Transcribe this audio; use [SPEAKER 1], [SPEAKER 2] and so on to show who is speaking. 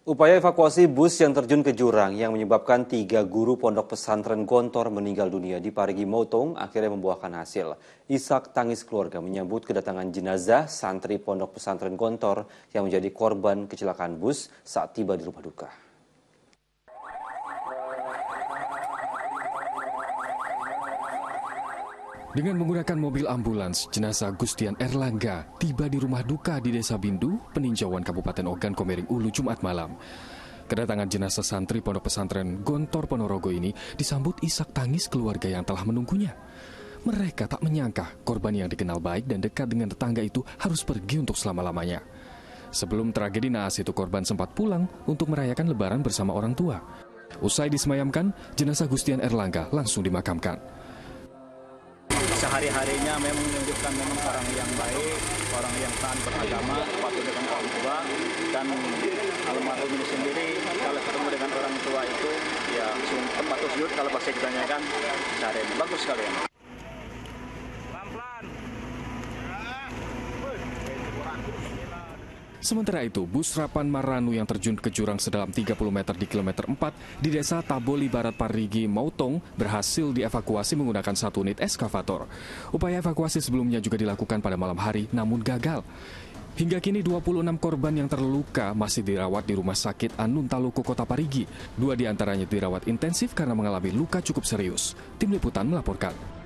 [SPEAKER 1] Upaya evakuasi bus yang terjun ke jurang yang menyebabkan tiga guru pondok pesantren Gontor meninggal dunia di Parigi Motong akhirnya membuahkan hasil. Isak tangis keluarga menyambut kedatangan jenazah santri pondok pesantren Gontor yang menjadi korban kecelakaan bus saat tiba di rumah duka.
[SPEAKER 2] Dengan menggunakan mobil ambulans, jenazah Gustian Erlangga tiba di rumah duka di Desa Bindu, Peninjauan Kabupaten Ogan Komering Ulu Jumat malam. Kedatangan jenazah santri pondok pesantren Gontor Ponorogo ini disambut isak tangis keluarga yang telah menunggunya. Mereka tak menyangka korban yang dikenal baik dan dekat dengan tetangga itu harus pergi untuk selama-lamanya. Sebelum tragedi naas itu korban sempat pulang untuk merayakan lebaran bersama orang tua. Usai disemayamkan, jenazah Gustian Erlangga langsung dimakamkan
[SPEAKER 3] sehari-harinya memang menunjukkan memang orang yang baik, orang yang taat beragama, patuh dengan orang tua, dan almarhum ini sendiri kalau ketemu dengan orang tua itu ya tempat sujud kalau pasti ditanyakan kan bagus sekali ya.
[SPEAKER 2] Sementara itu, bus Rapan Maranu yang terjun ke jurang sedalam 30 meter di kilometer 4 di desa Taboli Barat Parigi, Mautong berhasil dievakuasi menggunakan satu unit eskavator. Upaya evakuasi sebelumnya juga dilakukan pada malam hari namun gagal. Hingga kini 26 korban yang terluka masih dirawat di rumah sakit Anun Taluku Kota Parigi. Dua diantaranya dirawat intensif karena mengalami luka cukup serius. Tim Liputan melaporkan.